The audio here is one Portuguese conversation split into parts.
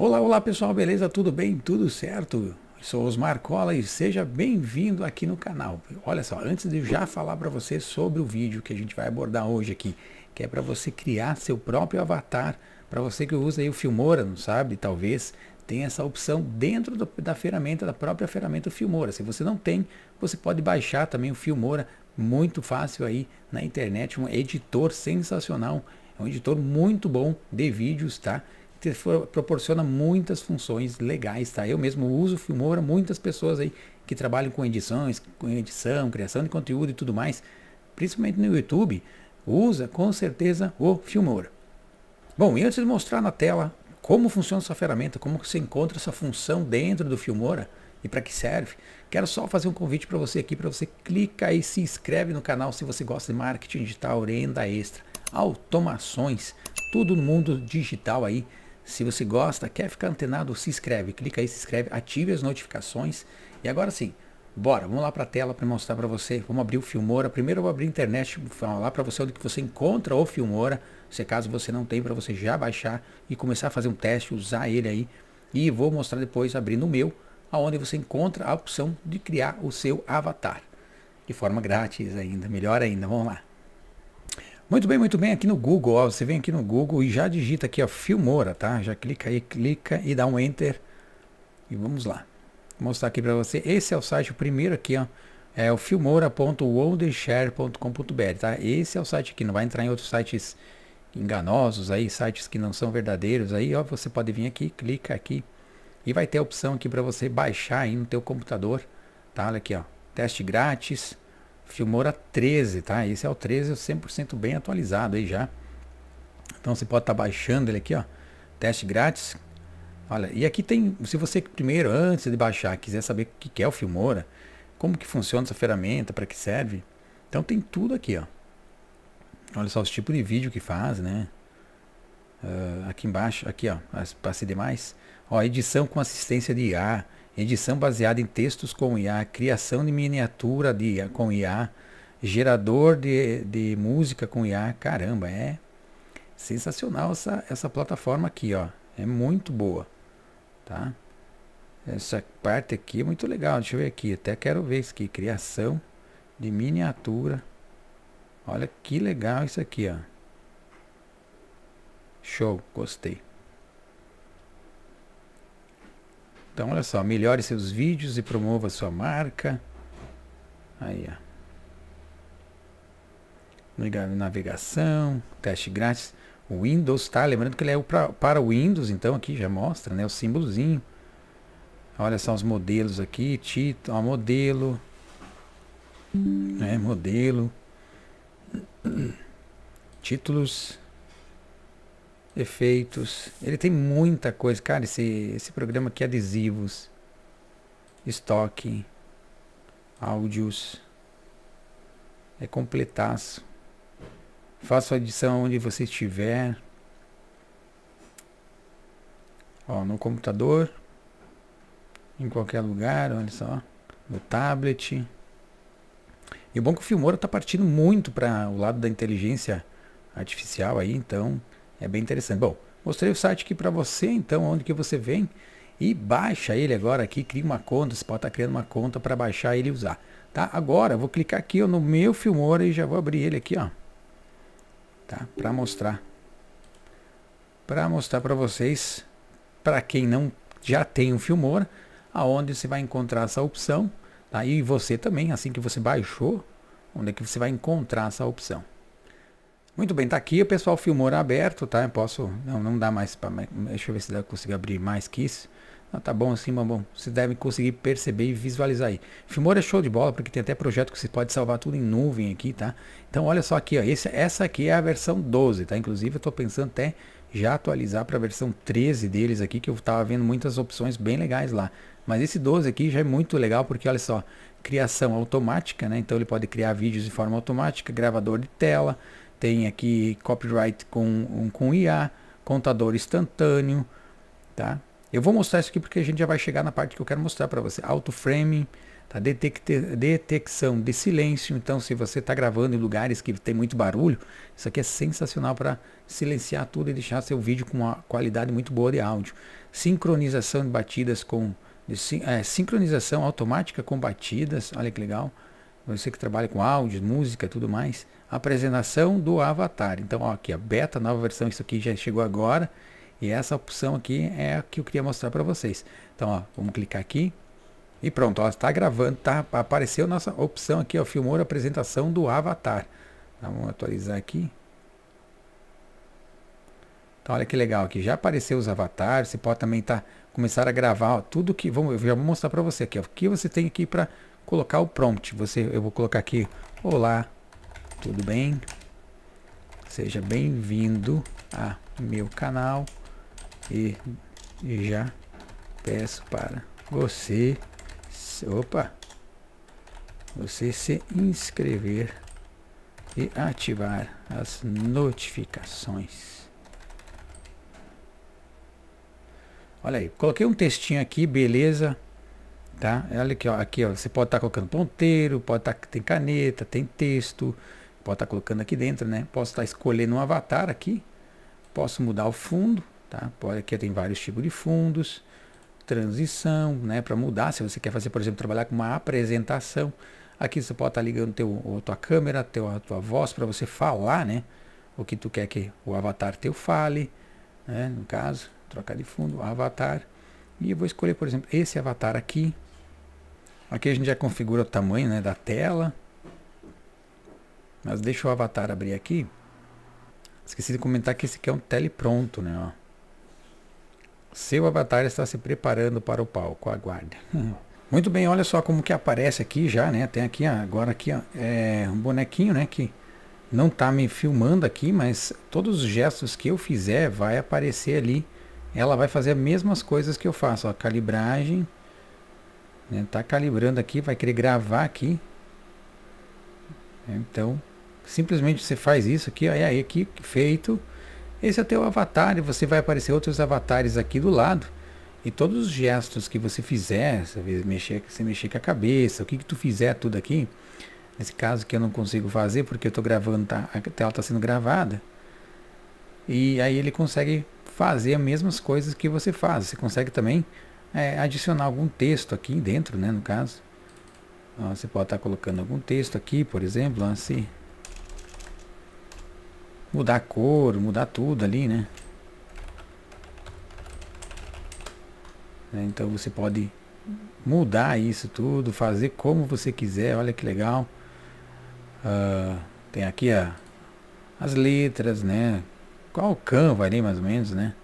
Olá, olá pessoal, beleza? Tudo bem? Tudo certo? Sou Osmar Cola e seja bem-vindo aqui no canal. Olha só, antes de já falar para você sobre o vídeo que a gente vai abordar hoje aqui, que é para você criar seu próprio avatar, para você que usa aí o Filmora, não sabe? Talvez tem essa opção dentro do, da ferramenta, da própria ferramenta Filmora. Se você não tem, você pode baixar também o Filmora, muito fácil aí na internet, um editor sensacional, é um editor muito bom de vídeos, tá? te for, proporciona muitas funções legais, tá? Eu mesmo uso o Filmora, muitas pessoas aí que trabalham com edições, com edição, criação de conteúdo e tudo mais, principalmente no YouTube, usa com certeza o Filmora. Bom, e antes de mostrar na tela como funciona essa ferramenta, como você encontra essa função dentro do Filmora e para que serve, quero só fazer um convite para você aqui, para você clica e se inscreve no canal se você gosta de marketing digital, renda extra, automações, tudo no mundo digital aí, se você gosta, quer ficar antenado, se inscreve. Clica aí, se inscreve, ative as notificações. E agora sim, bora, vamos lá para a tela para mostrar para você. Vamos abrir o Filmora. Primeiro eu vou abrir a internet, falar para você onde que você encontra o Filmora. Se caso você não tem, para você já baixar e começar a fazer um teste, usar ele aí. E vou mostrar depois, abrindo o meu, aonde você encontra a opção de criar o seu avatar. De forma grátis ainda, melhor ainda. Vamos lá. Muito bem, muito bem. Aqui no Google, ó, você vem aqui no Google e já digita aqui, ó, Filmora, tá? Já clica aí, clica e dá um Enter. E vamos lá. Vou mostrar aqui para você. Esse é o site, o primeiro aqui, ó. É o filmora.wondershare.com.br, tá? Esse é o site aqui. Não vai entrar em outros sites enganosos aí, sites que não são verdadeiros aí. Ó, você pode vir aqui, clica aqui e vai ter a opção aqui para você baixar aí no teu computador. Tá? Olha aqui, ó. Teste grátis Filmora 13, tá? Esse é o 13 100% bem atualizado aí já. Então você pode estar tá baixando ele aqui, ó. Teste grátis. Olha, e aqui tem, se você primeiro, antes de baixar, quiser saber o que é o Filmora, como que funciona essa ferramenta, para que serve, então tem tudo aqui, ó. Olha só os tipos de vídeo que faz, né? Uh, aqui embaixo, aqui ó, para ser demais. Ó, edição com assistência de IA, edição baseada em textos com IA, criação de miniatura de, com IA, gerador de, de música com IA. Caramba, é sensacional essa, essa plataforma aqui, ó. É muito boa, tá? Essa parte aqui é muito legal. Deixa eu ver aqui. Até quero ver isso aqui. Criação de miniatura. Olha que legal isso aqui, ó. Show, gostei. Então, olha só, melhore seus vídeos e promova sua marca. Aí, ó. Navegação, teste grátis. O Windows, tá? Lembrando que ele é o pra, para Windows, então aqui já mostra, né? O símbolozinho. Olha só os modelos aqui, título, ó, modelo. Né? Modelo. Títulos efeitos. Ele tem muita coisa. Cara, esse, esse programa aqui, é adesivos, estoque, áudios. É completaço. Faça a edição onde você estiver. Ó, no computador. Em qualquer lugar, olha só. No tablet. E o bom é que o Filmora tá partindo muito para o lado da inteligência artificial aí, então é bem interessante. Bom, mostrei o site aqui para você, então, onde que você vem e baixa ele agora aqui, cria uma conta, você pode estar tá criando uma conta para baixar ele e usar. Tá? Agora, vou clicar aqui ó, no meu Filmora e já vou abrir ele aqui, ó. Tá? Para mostrar. Para mostrar para vocês, para quem não já tem um Filmora, aonde você vai encontrar essa opção. Tá? E você também, assim que você baixou, onde é que você vai encontrar essa opção. Muito bem, tá aqui, o pessoal filmou aberto, tá? Eu posso. Não, não dá mais para Deixa eu ver se eu consigo abrir mais que isso. Ah, tá bom assim, mas bom. Vocês devem conseguir perceber e visualizar aí. Filmora é show de bola, porque tem até projeto que você pode salvar tudo em nuvem aqui, tá? Então olha só aqui, ó. Esse, essa aqui é a versão 12, tá? Inclusive eu tô pensando até já atualizar para a versão 13 deles aqui, que eu tava vendo muitas opções bem legais lá. Mas esse 12 aqui já é muito legal, porque olha só, criação automática, né? Então ele pode criar vídeos de forma automática, gravador de tela, tem aqui copyright com, com IA, contador instantâneo, tá? Eu vou mostrar isso aqui porque a gente já vai chegar na parte que eu quero mostrar para você. Auto framing, tá? Detecte, detecção de silêncio. Então, se você está gravando em lugares que tem muito barulho, isso aqui é sensacional para silenciar tudo e deixar seu vídeo com uma qualidade muito boa de áudio. Sincronização de batidas com de, é, sincronização automática com batidas. Olha que legal você que trabalha com áudio, música tudo mais, apresentação do avatar. Então, ó, aqui a beta, nova versão, isso aqui já chegou agora. E essa opção aqui é a que eu queria mostrar para vocês. Então, ó, vamos clicar aqui. E pronto, está gravando, tá? Apareceu nossa opção aqui, ó, filmou a apresentação do avatar. Então, vamos atualizar aqui. Então, olha que legal aqui, já apareceu os avatares, você pode também tá começar a gravar ó, tudo que vamos, eu já vou mostrar para você aqui, ó, o que você tem aqui para colocar o prompt. Você, eu vou colocar aqui, olá, tudo bem? Seja bem-vindo a meu canal e, e já peço para você, opa, você se inscrever e ativar as notificações. Olha aí, coloquei um textinho aqui, beleza? tá? Olha aqui, ó, aqui, ó, você pode estar tá colocando ponteiro, pode estar tá, tem caneta, tem texto, pode estar tá colocando aqui dentro, né? Posso estar tá escolhendo um avatar aqui, posso mudar o fundo, tá? Pode, aqui tem vários tipos de fundos, transição, né? Para mudar, se você quer fazer, por exemplo, trabalhar com uma apresentação, aqui você pode estar tá ligando teu, a tua câmera, teu, a tua voz para você falar, né? O que tu quer que o avatar teu fale, né? No caso, trocar de fundo, avatar. E eu vou escolher, por exemplo, esse avatar aqui, Aqui a gente já configura o tamanho né, da tela. Mas deixa o avatar abrir aqui. Esqueci de comentar que esse aqui é um telepronto, né? Ó. Seu avatar está se preparando para o palco, aguarde. Muito bem, olha só como que aparece aqui já, né? Tem aqui ah, agora aqui ó, é um bonequinho, né? Que não está me filmando aqui, mas todos os gestos que eu fizer vai aparecer ali. Ela vai fazer as mesmas coisas que eu faço, ó, calibragem, né? Tá calibrando aqui, vai querer gravar aqui. Né? Então, simplesmente você faz isso aqui, ó, aí aqui feito. Esse é o teu avatar e você vai aparecer outros avatares aqui do lado. E todos os gestos que você fizer, você mexer, você mexer com a cabeça, o que, que tu fizer tudo aqui, nesse caso que eu não consigo fazer porque eu estou gravando, tá, a tela está sendo gravada, e aí ele consegue fazer as mesmas coisas que você faz. Você consegue também é, adicionar algum texto aqui dentro, né, no caso. você pode estar colocando algum texto aqui, por exemplo, assim. Mudar a cor, mudar tudo ali, né? É, então você pode mudar isso tudo, fazer como você quiser, olha que legal. Uh, tem aqui a, as letras, né? Qual o Canva ali mais ou menos, né?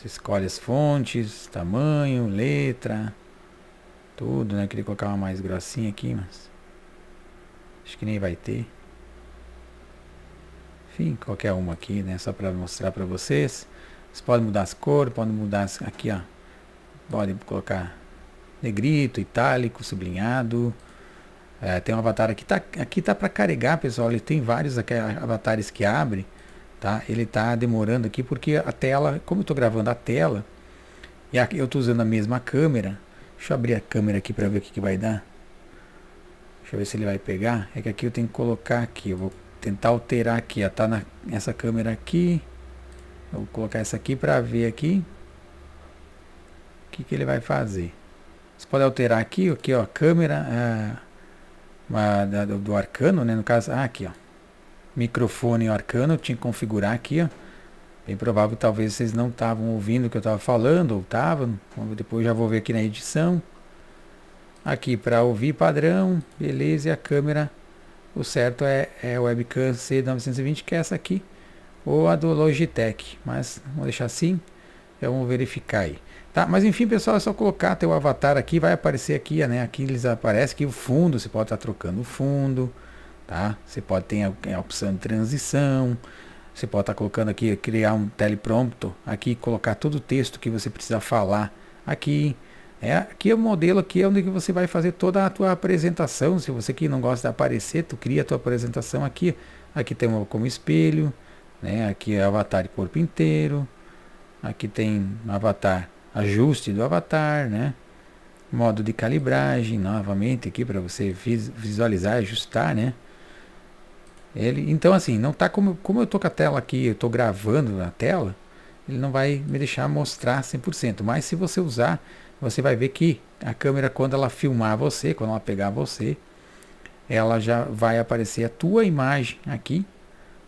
Você escolhe as fontes, tamanho, letra, tudo, né? queria colocar uma mais grossinha aqui, mas acho que nem vai ter. Enfim, qualquer uma aqui, né? Só para mostrar para vocês. Vocês podem mudar as cores, podem mudar as, aqui, ó. Pode colocar negrito, itálico, sublinhado. É, tem um avatar aqui, tá, aqui tá para carregar, pessoal. Ele tem vários aqui, avatares que abre. Tá? Ele está demorando aqui porque a tela, como eu estou gravando a tela, e aqui eu estou usando a mesma câmera. Deixa eu abrir a câmera aqui para ver o que, que vai dar. Deixa eu ver se ele vai pegar. É que aqui eu tenho que colocar aqui. Eu vou tentar alterar aqui. Ó. Tá na, nessa câmera aqui. Eu vou colocar essa aqui para ver aqui. O que, que ele vai fazer. Você pode alterar aqui, aqui ó, a câmera ah, do arcano, né? No caso, ah, aqui ó microfone arcano, tinha que configurar aqui, ó. Bem provável talvez vocês não estavam ouvindo o que eu estava falando, ou estavam. Depois já vou ver aqui na edição. Aqui para ouvir padrão, beleza, e a câmera, o certo é, é a webcam C920, que é essa aqui, ou a do Logitech, mas vamos deixar assim, já vamos verificar aí. Tá, mas enfim pessoal, é só colocar teu avatar aqui, vai aparecer aqui, né, aqui eles aparecem que o fundo, você pode estar tá trocando o fundo, Tá? Você pode ter a, é, opção de transição, você pode estar tá colocando aqui, criar um teleprompto aqui, colocar todo o texto que você precisa falar aqui. É, aqui é o modelo aqui é onde você vai fazer toda a tua apresentação. Se você que não gosta de aparecer, tu cria a tua apresentação aqui. Aqui tem como espelho, né? Aqui é avatar de corpo inteiro. Aqui tem avatar, ajuste do avatar, né? Modo de calibragem, novamente aqui para você visualizar, ajustar, né? Ele, então assim, não tá como, como eu tô com a tela aqui, eu tô gravando na tela, ele não vai me deixar mostrar 100%, mas se você usar, você vai ver que a câmera quando ela filmar você, quando ela pegar você, ela já vai aparecer a tua imagem aqui,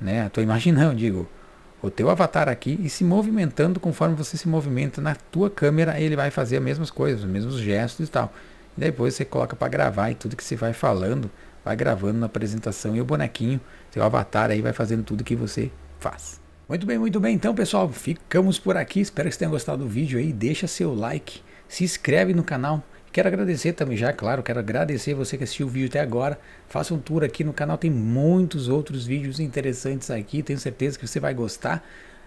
né? A tua imagem não, digo, o teu avatar aqui e se movimentando conforme você se movimenta na tua câmera, ele vai fazer as mesmas coisas, os mesmos gestos e tal. E depois você coloca para gravar e tudo que você vai falando vai gravando na apresentação e o bonequinho, seu avatar aí vai fazendo tudo que você faz. Muito bem, muito bem. Então, pessoal, ficamos por aqui. Espero que vocês tenham gostado do vídeo aí. Deixa seu like, se inscreve no canal. Quero agradecer também, já claro, quero agradecer você que assistiu o vídeo até agora. Faça um tour aqui no canal, tem muitos outros vídeos interessantes aqui. Tenho certeza que você vai gostar.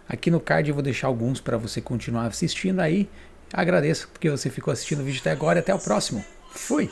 Aqui no card eu vou deixar alguns para você continuar assistindo aí. Agradeço porque você ficou assistindo o vídeo até agora e até o próximo. Fui!